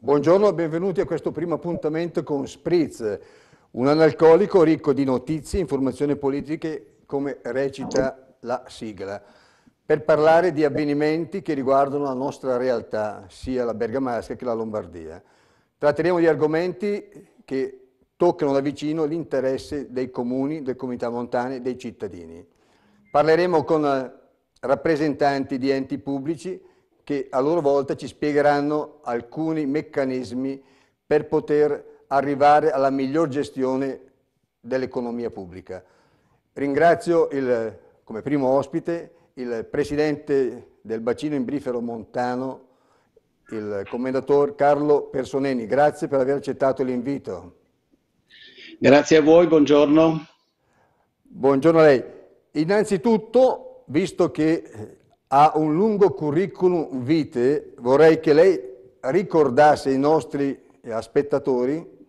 Buongiorno e benvenuti a questo primo appuntamento con Spritz, un analcolico ricco di notizie informazioni politiche come recita la sigla, per parlare di avvenimenti che riguardano la nostra realtà, sia la Bergamasca che la Lombardia. Tratteremo di argomenti che toccano da vicino l'interesse dei comuni, delle comunità montane, dei cittadini. Parleremo con rappresentanti di enti pubblici che a loro volta ci spiegheranno alcuni meccanismi per poter arrivare alla miglior gestione dell'economia pubblica. Ringrazio il come primo ospite il presidente del bacino imbrifero montano, il commendatore Carlo Personeni. Grazie per aver accettato l'invito. Grazie a voi, buongiorno. Buongiorno a lei. Innanzitutto, visto che eh, ha un lungo curriculum vitae, vorrei che lei ricordasse ai nostri eh, spettatori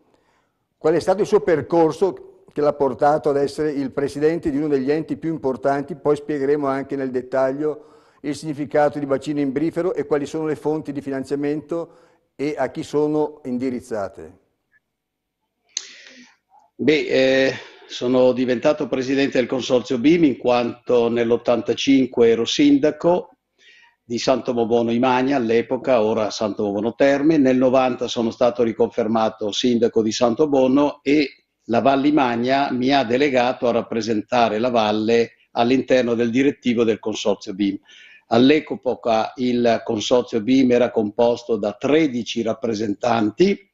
qual è stato il suo percorso che l'ha portato ad essere il presidente di uno degli enti più importanti, poi spiegheremo anche nel dettaglio il significato di bacino imbrifero e quali sono le fonti di finanziamento e a chi sono indirizzate. Beh, eh, sono diventato presidente del consorzio BIM in quanto nell'85 ero sindaco di Santo Mobono Imagna all'epoca, ora Santo Mobono Terme. Nel 90 sono stato riconfermato sindaco di Santo Bono e la Val Limagna mi ha delegato a rappresentare la valle all'interno del direttivo del consorzio BIM. All'epoca il consorzio BIM era composto da 13 rappresentanti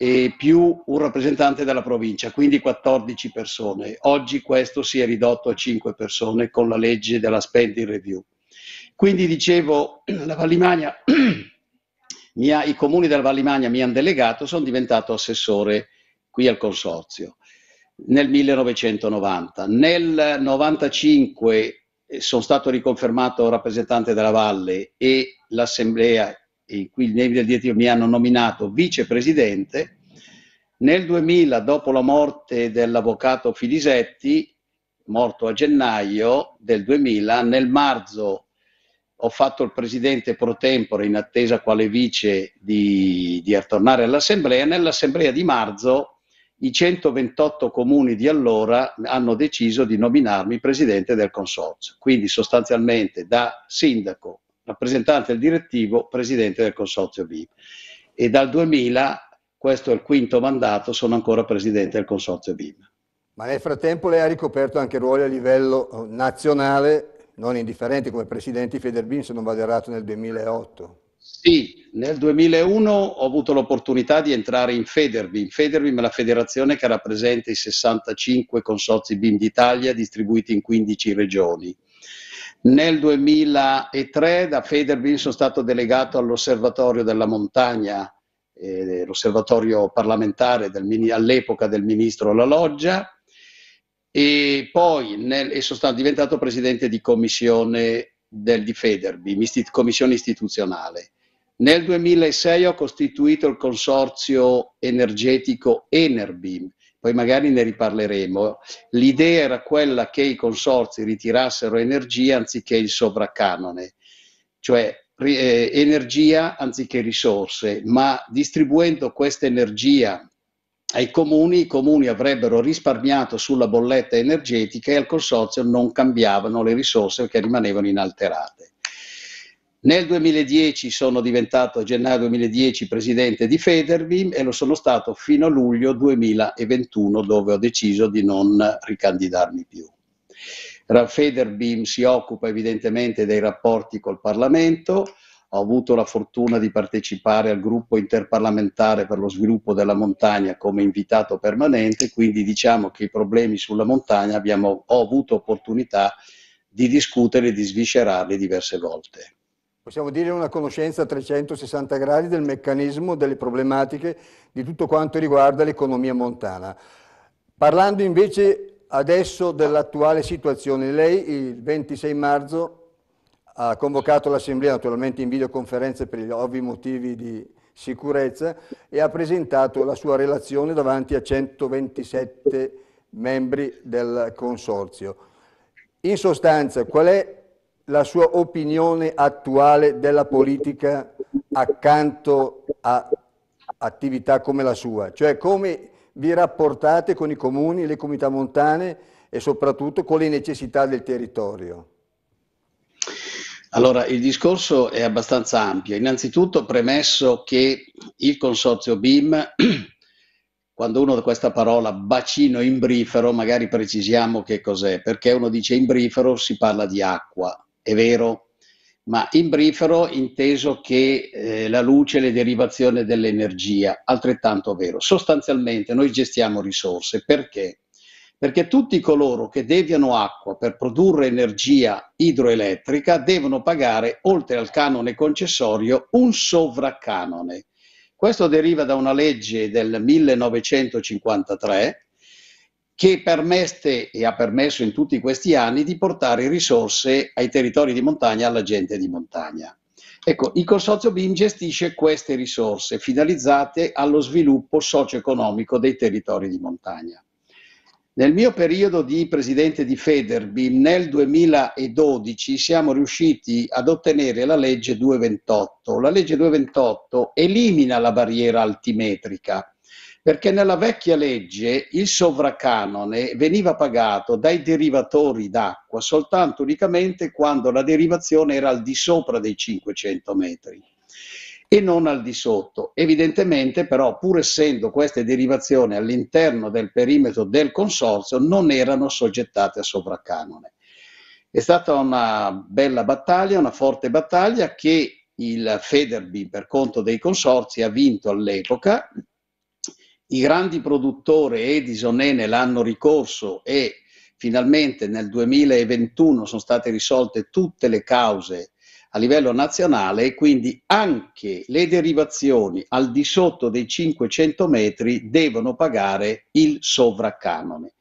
e più un rappresentante della provincia, quindi 14 persone. Oggi questo si è ridotto a 5 persone con la legge della spending review. Quindi dicevo, la Vallimagna, mia, i comuni della Vallimagna mi hanno delegato, sono diventato assessore qui al Consorzio, nel 1990. Nel 1995 eh, sono stato riconfermato rappresentante della Valle e l'Assemblea in cui i nevi del direttivo mi hanno nominato vicepresidente. Nel 2000, dopo la morte dell'avvocato Filisetti, morto a gennaio del 2000, nel marzo ho fatto il presidente pro tempore in attesa quale vice di, di ritornare all'assemblea. Nell'assemblea di marzo i 128 comuni di allora hanno deciso di nominarmi presidente del consorzio, quindi sostanzialmente da sindaco, rappresentante del direttivo, presidente del consorzio BIM. E dal 2000, questo è il quinto mandato, sono ancora presidente del consorzio BIM. Ma nel frattempo lei ha ricoperto anche ruoli a livello eh, nazionale, non indifferenti come presidente Federbin, se non vado errato, nel 2008. Sì, nel 2001 ho avuto l'opportunità di entrare in in Federvim è la federazione che rappresenta i 65 consorzi BIM d'Italia distribuiti in 15 regioni. Nel 2003 da Federvim sono stato delegato all'Osservatorio della Montagna, eh, l'osservatorio parlamentare del, all'epoca del ministro La Loggia, e poi nel, e sono stato diventato presidente di commissione del, di Federbim, commissione istituzionale. Nel 2006 ho costituito il consorzio energetico Enerbim, poi magari ne riparleremo. L'idea era quella che i consorzi ritirassero energia anziché il sovraccanone, cioè eh, energia anziché risorse, ma distribuendo questa energia ai comuni, i comuni avrebbero risparmiato sulla bolletta energetica e al consorzio non cambiavano le risorse che rimanevano inalterate. Nel 2010 sono diventato, a gennaio 2010, presidente di Federvim e lo sono stato fino a luglio 2021 dove ho deciso di non ricandidarmi più. Federbim si occupa evidentemente dei rapporti col Parlamento, ho avuto la fortuna di partecipare al gruppo interparlamentare per lo sviluppo della montagna come invitato permanente, quindi diciamo che i problemi sulla montagna abbiamo, ho avuto opportunità di discutere e di sviscerarli diverse volte possiamo dire una conoscenza a 360 gradi del meccanismo, delle problematiche di tutto quanto riguarda l'economia montana. Parlando invece adesso dell'attuale situazione, lei il 26 marzo ha convocato l'Assemblea, naturalmente in videoconferenza per gli ovvi motivi di sicurezza, e ha presentato la sua relazione davanti a 127 membri del Consorzio. In sostanza, qual è la sua opinione attuale della politica accanto a attività come la sua, cioè come vi rapportate con i comuni, le comunità montane e soprattutto con le necessità del territorio? Allora, il discorso è abbastanza ampio. Innanzitutto premesso che il consorzio BIM, quando uno da questa parola bacino imbrifero, magari precisiamo che cos'è, perché uno dice imbrifero si parla di acqua, è vero, ma imbrifero inteso che eh, la luce è le derivazioni dell'energia, altrettanto vero. Sostanzialmente noi gestiamo risorse perché? Perché tutti coloro che deviano acqua per produrre energia idroelettrica devono pagare, oltre al canone concessorio, un sovraccanone. Questo deriva da una legge del 1953 che permette e ha permesso in tutti questi anni di portare risorse ai territori di montagna, alla gente di montagna. Ecco, il Consorzio BIM gestisce queste risorse finalizzate allo sviluppo socio-economico dei territori di montagna. Nel mio periodo di presidente di Federbim nel 2012 siamo riusciti ad ottenere la legge 228. La legge 228 elimina la barriera altimetrica perché nella vecchia legge il sovracanone veniva pagato dai derivatori d'acqua soltanto unicamente quando la derivazione era al di sopra dei 500 metri e non al di sotto. Evidentemente però, pur essendo queste derivazioni all'interno del perimetro del consorzio, non erano soggettate a sovracanone. È stata una bella battaglia, una forte battaglia che il Federbi per conto dei consorzi ha vinto all'epoca i grandi produttori Edison e Ene l'hanno ricorso e finalmente nel 2021 sono state risolte tutte le cause a livello nazionale e quindi anche le derivazioni al di sotto dei 500 metri devono pagare il sovraccanone.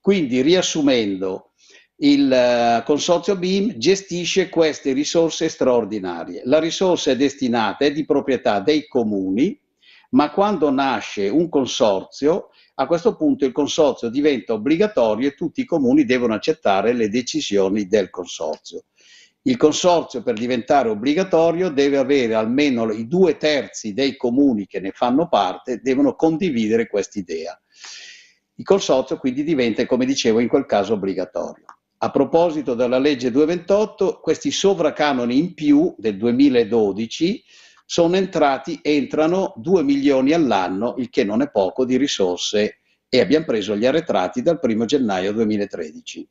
Quindi riassumendo, il eh, consorzio BIM gestisce queste risorse straordinarie. La risorsa è destinata, è di proprietà dei comuni, ma quando nasce un consorzio, a questo punto il consorzio diventa obbligatorio e tutti i comuni devono accettare le decisioni del consorzio. Il consorzio per diventare obbligatorio deve avere almeno i due terzi dei comuni che ne fanno parte, devono condividere quest'idea. Il consorzio quindi diventa, come dicevo, in quel caso obbligatorio. A proposito della legge 228, questi sovracanoni in più del 2012 sono entrati, entrano 2 milioni all'anno, il che non è poco, di risorse e abbiamo preso gli arretrati dal 1 gennaio 2013.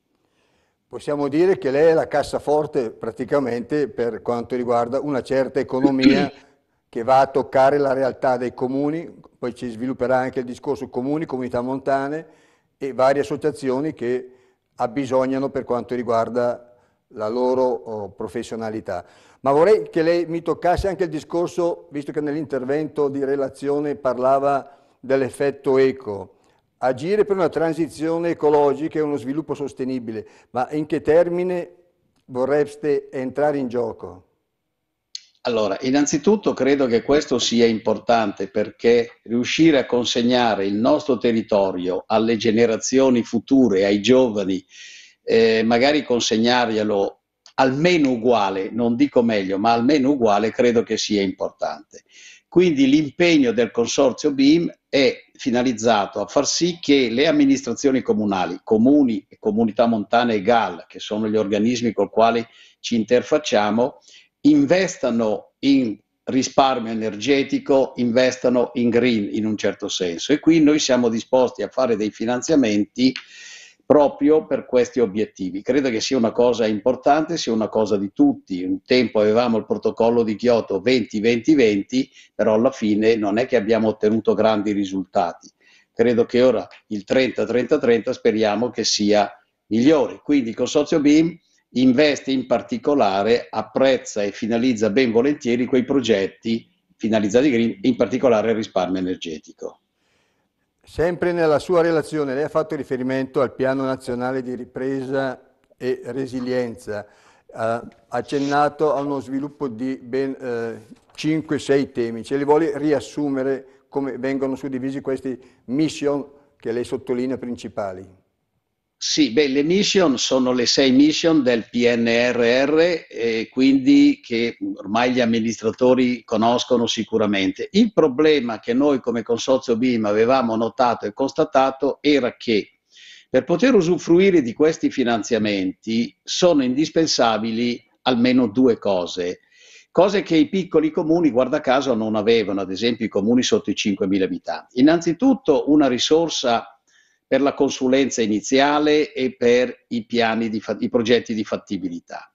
Possiamo dire che lei è la cassaforte praticamente per quanto riguarda una certa economia che va a toccare la realtà dei comuni, poi ci svilupperà anche il discorso comuni, comunità montane e varie associazioni che abbisognano per quanto riguarda la loro oh, professionalità. Ma vorrei che lei mi toccasse anche il discorso, visto che nell'intervento di relazione parlava dell'effetto eco, agire per una transizione ecologica e uno sviluppo sostenibile, ma in che termine vorreste entrare in gioco? Allora, innanzitutto credo che questo sia importante perché riuscire a consegnare il nostro territorio alle generazioni future, ai giovani, eh, magari consegnarglielo almeno uguale, non dico meglio, ma almeno uguale credo che sia importante. Quindi l'impegno del consorzio BIM è finalizzato a far sì che le amministrazioni comunali, comuni e comunità montane e GAL, che sono gli organismi con i quali ci interfacciamo, investano in risparmio energetico, investano in green in un certo senso e qui noi siamo disposti a fare dei finanziamenti proprio per questi obiettivi. Credo che sia una cosa importante, sia una cosa di tutti. Un tempo avevamo il protocollo di Kyoto 20-20-20, però alla fine non è che abbiamo ottenuto grandi risultati. Credo che ora il 30-30-30 speriamo che sia migliore. Quindi il consorzio BIM investe in particolare, apprezza e finalizza ben volentieri quei progetti finalizzati green, in particolare il risparmio energetico. Sempre nella sua relazione lei ha fatto riferimento al piano nazionale di ripresa e resilienza, ha accennato a uno sviluppo di ben eh, 5-6 temi, ce li vuole riassumere come vengono suddivisi questi mission che lei sottolinea principali? Sì, beh, le mission sono le sei mission del PNRR, eh, quindi che ormai gli amministratori conoscono sicuramente. Il problema che noi come Consorzio BIM avevamo notato e constatato era che per poter usufruire di questi finanziamenti sono indispensabili almeno due cose cose che i piccoli comuni, guarda caso, non avevano, ad esempio i comuni sotto i 5.000 abitanti. Innanzitutto una risorsa per la consulenza iniziale e per i, piani di, i progetti di fattibilità.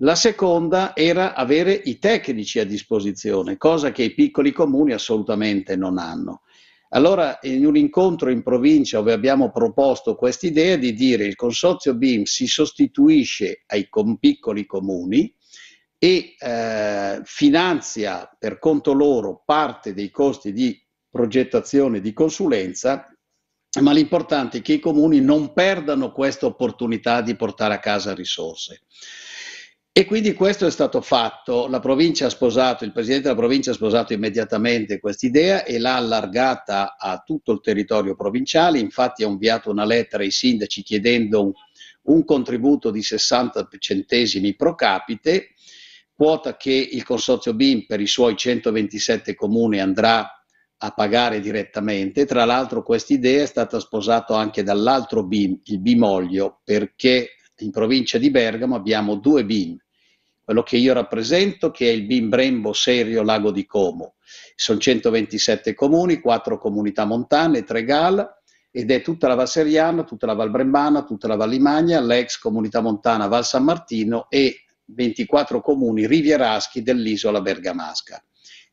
La seconda era avere i tecnici a disposizione, cosa che i piccoli comuni assolutamente non hanno. Allora, in un incontro in provincia dove abbiamo proposto quest'idea di dire il consorzio BIM si sostituisce ai com piccoli comuni e eh, finanzia per conto loro parte dei costi di progettazione di consulenza ma l'importante è che i comuni non perdano questa opportunità di portare a casa risorse. E quindi questo è stato fatto, la provincia ha sposato, il presidente della provincia ha sposato immediatamente quest'idea e l'ha allargata a tutto il territorio provinciale, infatti ha inviato una lettera ai sindaci chiedendo un, un contributo di 60 centesimi pro capite, quota che il consorzio BIM per i suoi 127 comuni andrà a pagare direttamente. Tra l'altro questa idea è stata sposata anche dall'altro BIM, il Bimoglio, perché in provincia di Bergamo abbiamo due BIM. Quello che io rappresento, che è il BIM Brembo Serio Lago di Como. Sono 127 comuni, 4 comunità montane, 3 GAL, ed è tutta la Val Seriana, tutta la Val Brembana, tutta la Val Limagna, l'ex comunità montana Val San Martino e 24 comuni rivieraschi dell'isola bergamasca.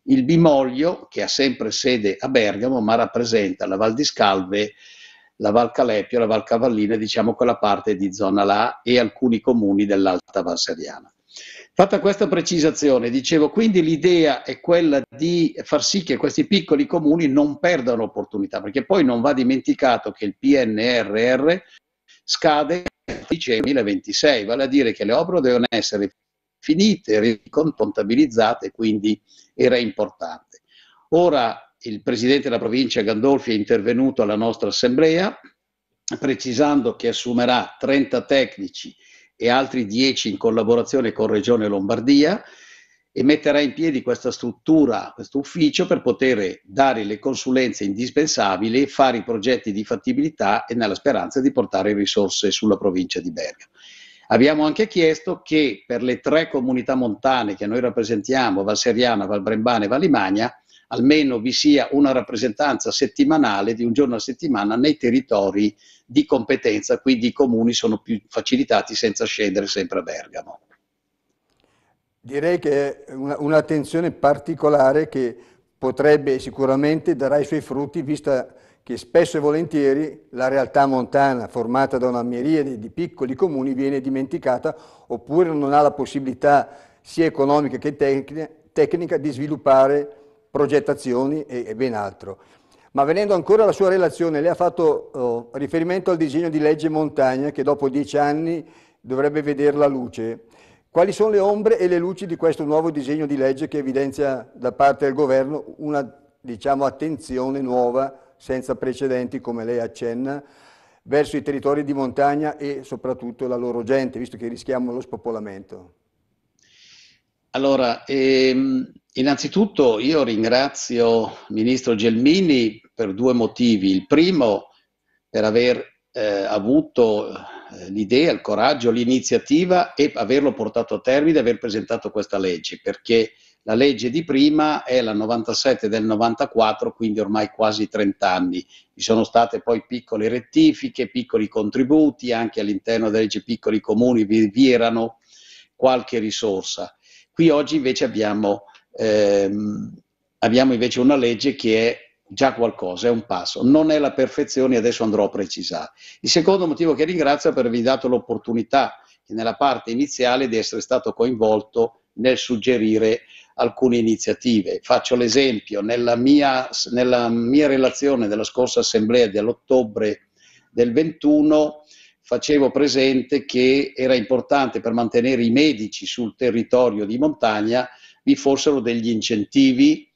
Il Bimoglio, che ha sempre sede a Bergamo, ma rappresenta la Val di Scalve, la Val Calepio, la Val Cavallina, diciamo quella parte di zona là e alcuni comuni dell'Alta Val Seriana. Fatta questa precisazione, dicevo, quindi l'idea è quella di far sì che questi piccoli comuni non perdano opportunità, perché poi non va dimenticato che il PNRR scade nel 2026, vale a dire che le opere devono essere finite, ricontabilizzate, quindi era importante. Ora il presidente della provincia Gandolfi è intervenuto alla nostra assemblea precisando che assumerà 30 tecnici e altri 10 in collaborazione con Regione Lombardia e metterà in piedi questa struttura, questo ufficio per poter dare le consulenze indispensabili, fare i progetti di fattibilità e nella speranza di portare risorse sulla provincia di Bergamo. Abbiamo anche chiesto che per le tre comunità montane che noi rappresentiamo, Val Seriana, Val Valbrembana e Valimagna, almeno vi sia una rappresentanza settimanale di un giorno a settimana nei territori di competenza, quindi i comuni sono più facilitati senza scendere sempre a Bergamo. Direi che è un'attenzione particolare che potrebbe sicuramente darà i suoi frutti vista che spesso e volentieri la realtà montana formata da una miriade di piccoli comuni viene dimenticata oppure non ha la possibilità sia economica che tecnica, di sviluppare progettazioni e, e, ben altro. Ma venendo ancora alla sua relazione, lei ha fatto oh, riferimento al disegno di legge montagna che dopo dieci anni dovrebbe vedere la luce. Quali sono le ombre e le luci di questo nuovo disegno di legge che evidenzia da parte del governo una diciamo, attenzione nuova senza precedenti, come lei accenna, verso i territori di montagna e soprattutto la loro gente, visto che rischiamo lo spopolamento? Allora, ehm, innanzitutto io ringrazio il Ministro Gelmini per due motivi. Il primo, per aver eh, avuto eh, l'idea, il coraggio, l'iniziativa e averlo portato a termine, aver presentato questa legge, perché la legge di prima è la 97 del 94, quindi ormai quasi 30 anni. Vi sono state poi piccole rettifiche, piccoli contributi, anche all'interno delle leggi piccoli comuni vi, vi erano qualche risorsa. Qui oggi invece abbiamo, ehm, abbiamo invece una legge che è già qualcosa, è un passo, non è la perfezione, adesso andrò a precisare. Il secondo motivo che ringrazio è per avervi dato l'opportunità nella parte iniziale di essere stato coinvolto nel suggerire alcune iniziative. Faccio l'esempio, nella mia, nella mia relazione della scorsa assemblea dell'ottobre del 21 facevo presente che era importante per mantenere i medici sul territorio di montagna vi fossero degli incentivi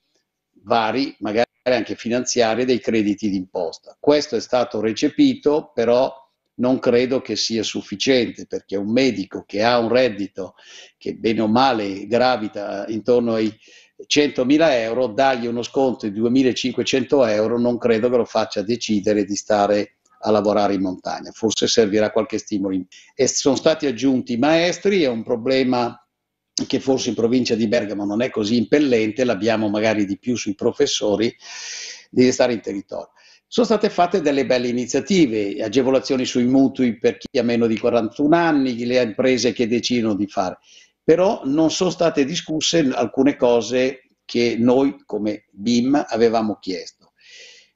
vari, magari anche finanziari, dei crediti d'imposta. Questo è stato recepito, però non credo che sia sufficiente perché un medico che ha un reddito che bene o male gravita intorno ai 100.000 euro, dargli uno sconto di 2.500 euro non credo che lo faccia decidere di stare a lavorare in montagna, forse servirà qualche stimolo. E sono stati aggiunti i maestri, è un problema che forse in provincia di Bergamo non è così impellente, l'abbiamo magari di più sui professori, di stare in territorio. Sono state fatte delle belle iniziative, agevolazioni sui mutui per chi ha meno di 41 anni, le imprese che decidono di fare, però non sono state discusse alcune cose che noi come BIM avevamo chiesto.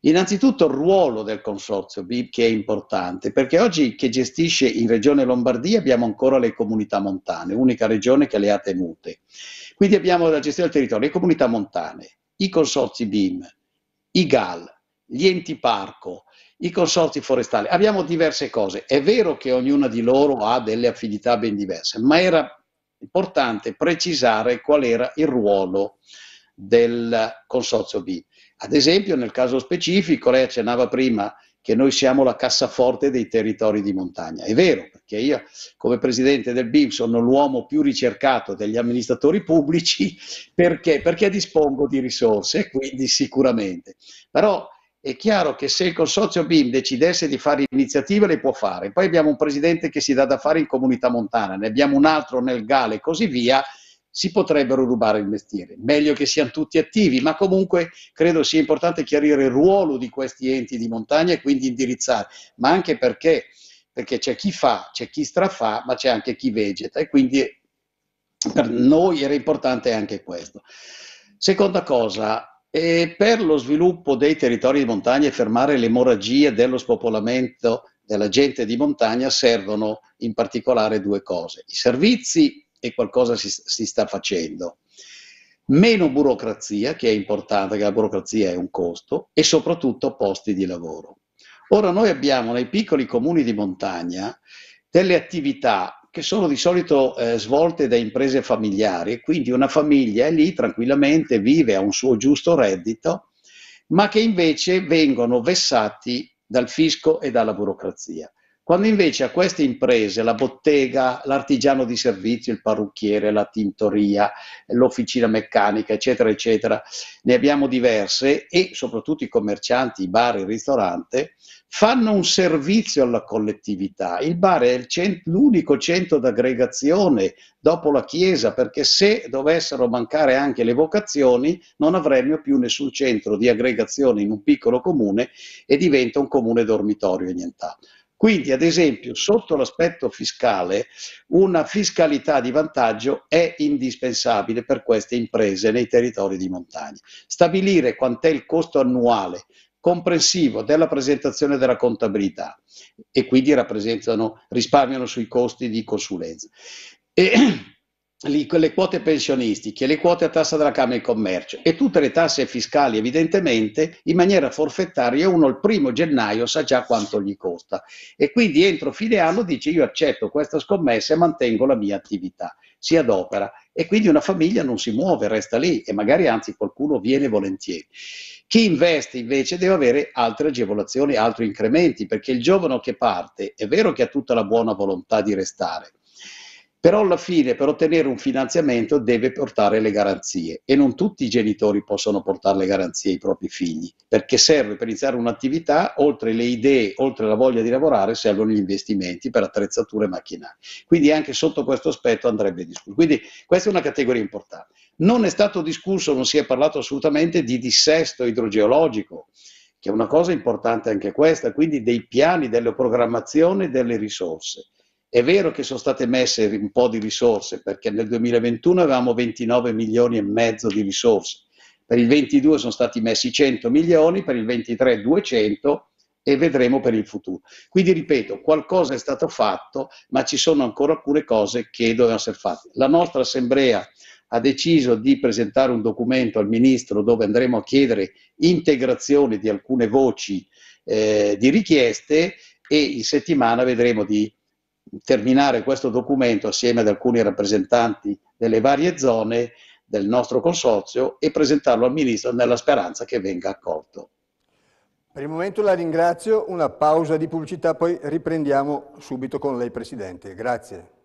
Innanzitutto il ruolo del consorzio BIM che è importante, perché oggi che gestisce in Regione Lombardia abbiamo ancora le comunità montane, unica regione che le ha tenute. Quindi abbiamo la gestione del territorio, le comunità montane, i consorzi BIM, i GAL, gli enti parco, i consorzi forestali, abbiamo diverse cose. È vero che ognuna di loro ha delle affinità ben diverse, ma era importante precisare qual era il ruolo del consorzio B. Ad esempio, nel caso specifico, lei accennava prima che noi siamo la cassaforte dei territori di montagna. È vero, perché io come presidente del BIM sono l'uomo più ricercato degli amministratori pubblici perché, perché dispongo di risorse, quindi sicuramente. Però è chiaro che se il consorzio BIM decidesse di fare iniziative le può fare, poi abbiamo un presidente che si dà da fare in comunità montana, ne abbiamo un altro nel Gale e così via, si potrebbero rubare il mestiere. Meglio che siano tutti attivi, ma comunque credo sia importante chiarire il ruolo di questi enti di montagna e quindi indirizzare, ma anche perché, perché c'è chi fa, c'è chi strafa, ma c'è anche chi vegeta e quindi per noi era importante anche questo. Seconda cosa, e per lo sviluppo dei territori di montagna e fermare l'emorragia dello spopolamento della gente di montagna servono in particolare due cose, i servizi e qualcosa si, si sta facendo, meno burocrazia, che è importante, che la burocrazia è un costo, e soprattutto posti di lavoro. Ora noi abbiamo nei piccoli comuni di montagna delle attività che sono di solito eh, svolte da imprese familiari e quindi una famiglia è lì tranquillamente, vive, a un suo giusto reddito, ma che invece vengono vessati dal fisco e dalla burocrazia. Quando invece a queste imprese, la bottega, l'artigiano di servizio, il parrucchiere, la tintoria, l'officina meccanica, eccetera, eccetera, ne abbiamo diverse e soprattutto i commercianti, i bar, il ristorante, fanno un servizio alla collettività. Il bar è cent- l'unico centro d'aggregazione dopo la Chiesa, perché se dovessero mancare anche le vocazioni, non avremmo più nessun centro di aggregazione in un piccolo comune e diventa un comune dormitorio e nient'altro. Quindi, ad esempio, sotto l'aspetto fiscale, una fiscalità di vantaggio è indispensabile per queste imprese nei territori di montagna. Stabilire quant'è il costo annuale comprensivo della presentazione della contabilità e quindi risparmiano sui costi di consulenza. E, le quote pensionistiche, le quote a tassa della Camera di Commercio e tutte le tasse fiscali evidentemente in maniera forfettaria uno il primo gennaio sa già quanto gli costa e quindi entro fine anno dice io accetto questa scommessa e mantengo la mia attività, si adopera e quindi una famiglia non si muove, resta lì e magari anzi qualcuno viene volentieri. Chi investe invece deve avere altre agevolazioni, altri incrementi, perché il giovane che parte è vero che ha tutta la buona volontà di restare, però alla fine per ottenere un finanziamento deve portare le garanzie e non tutti i genitori possono portare le garanzie ai propri figli, perché serve per iniziare un'attività, oltre le idee, oltre la voglia di lavorare, servono gli investimenti per attrezzature e macchinari. Quindi anche sotto questo aspetto andrebbe discusso. Quindi questa è una categoria importante. Non è stato discusso, non si è parlato assolutamente di dissesto idrogeologico, che è una cosa importante anche questa, quindi dei piani, delle programmazioni, delle risorse. È vero che sono state messe un po' di risorse, perché nel 2021 avevamo 29 milioni e mezzo di risorse, per il 22 sono stati messi 100 milioni, per il 23 200 e vedremo per il futuro. Quindi ripeto, qualcosa è stato fatto, ma ci sono ancora alcune cose che dovevano essere fatte. La nostra assemblea ha deciso di presentare un documento al ministro dove andremo a chiedere integrazione di alcune voci eh, di richieste e in settimana vedremo di terminare questo documento assieme ad alcuni rappresentanti delle varie zone del nostro consorzio e presentarlo al Ministro nella speranza che venga accolto. Per il momento la ringrazio, una pausa di pubblicità, poi riprendiamo subito con lei Presidente. Grazie.